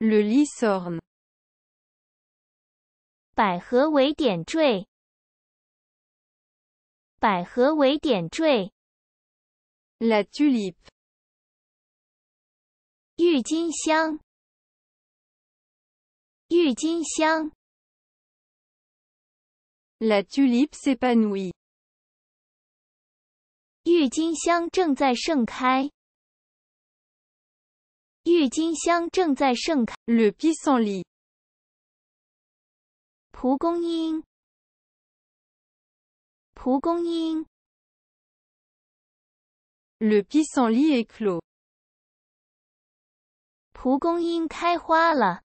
Le l i s o r m e 百合为点缀。百合为点缀。La tulipe，郁金香。郁金香。La tulipe s'épanouit。郁金香正在盛开。郁金香正在盛开。Le pissenlit. 蒲公英，蒲公英。Le pissenlit éclore. 蒲公英开花了。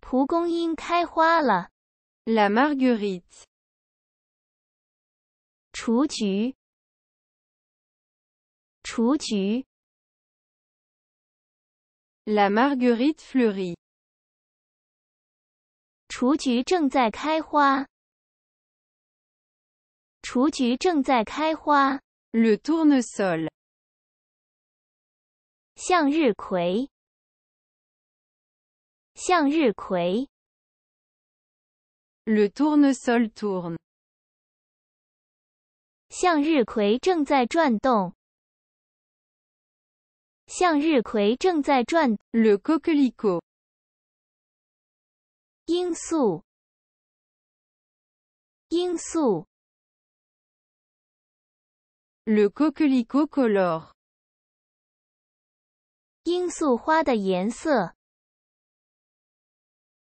蒲公英开花了。La marguerite. 水菊，水菊。La marguerite fleurit. Le tournesol. Le tournesol tourne. 向日葵正在转动。向日葵正在转。Le coquelicot。罂粟。罂粟。Le coquelicot colore。罂粟花的颜色。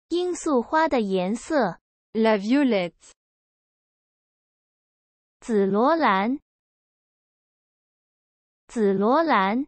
罂粟花的颜色。La violette。紫罗兰。紫罗兰。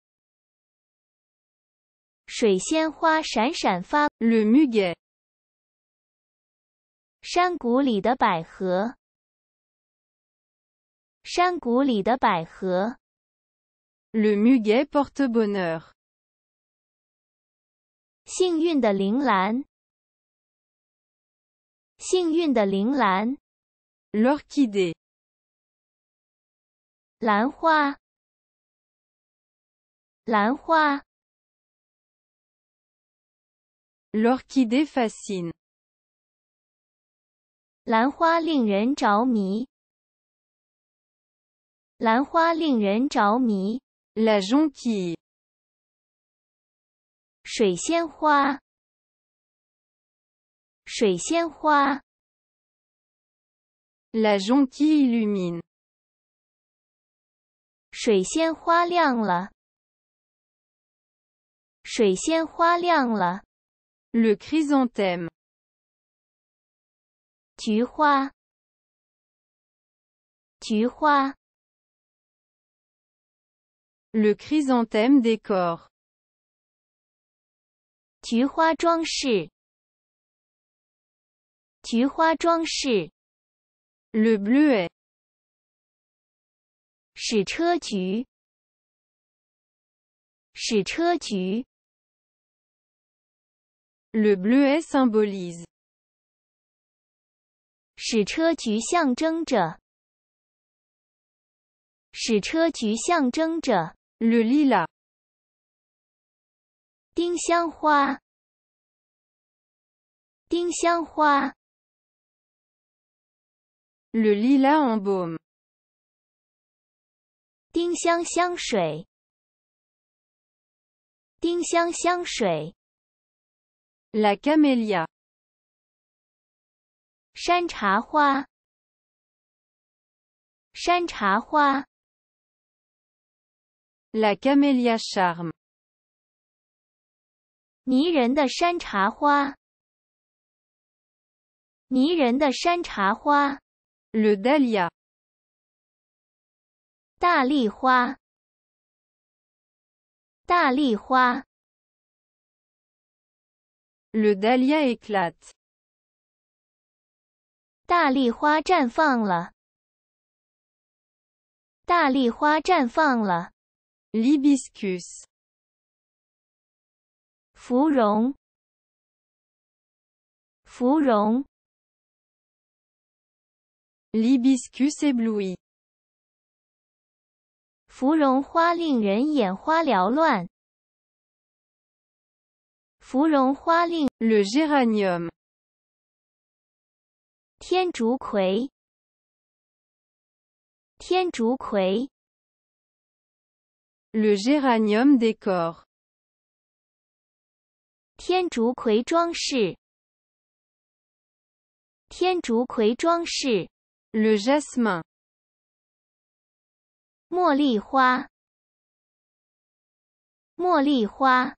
水仙花闪闪发光。Le muguet. 山谷里的百合。山谷里的百合。Le muguet porte bonheur. 幸运的铃兰。幸运的铃兰。L'orchidée. 兰花。兰花。L'orchidée fascine. Lan hua ling ren zhao mi. Lan ling ren zhao mi, la jonquille. Shui xian hua. Shui xian hua. La jonquille illumine. Shui xian hua liang le. Shui xian hua liang le. Le chrysanthème. Tuhua. Tuhua. Le chrysanthème décore. Tuhua zhuangshi. Tuhua zhuangshi. Le bleuet. chez che tu. chez che tu. l h e blue is symbolize 使车菊象征着使车菊象征着。l h e Lila 丁香花丁香花。l h e Lila album 丁香香水丁香香水。La camélia，山茶花，山茶花。La camélia charme，迷人的山茶花，迷人的山茶花。Le d a h l i a 大丽花，大丽花。Le dahlia éclate. Tali Hua Chen Fangla. Tali Hua Chen Fangla. L'hibiscus. Furong. Furong. L'hibiscus éblouit. Furong Hua Lingyen Hua Liao Luan. 芙蓉花令，天竺葵，天竺葵，天竺葵装饰，天竺葵装饰，茉莉花，茉莉花。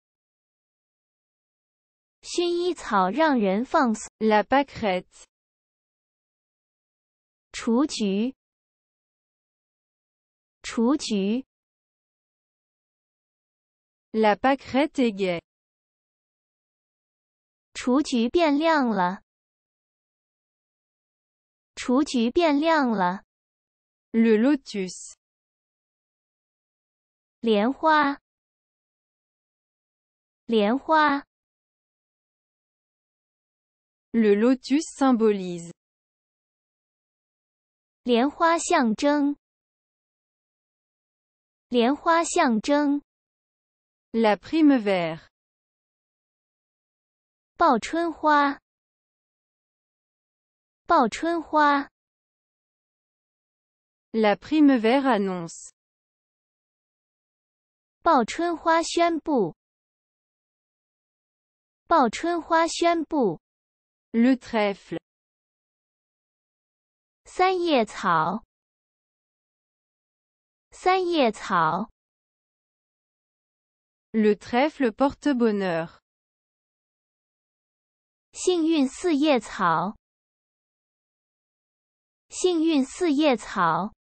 薰衣草让人放松。La b a c r e t t e 雏菊。雏菊。La b a c u e r e t t e e gay。雏菊变亮了。雏菊变亮了。Le lotus。莲花。莲花。Le lotus symbolise. Lianhua xiangzheng. Lianhua xiangzheng. La primavera. Bao chun hua. Bao chun hua. La primavera annonce. Bao chun hua xuanbu. Bao chun Le trèfle，三叶草。三叶草。Le trèfle porte bonheur，幸运四叶草。幸运四叶草。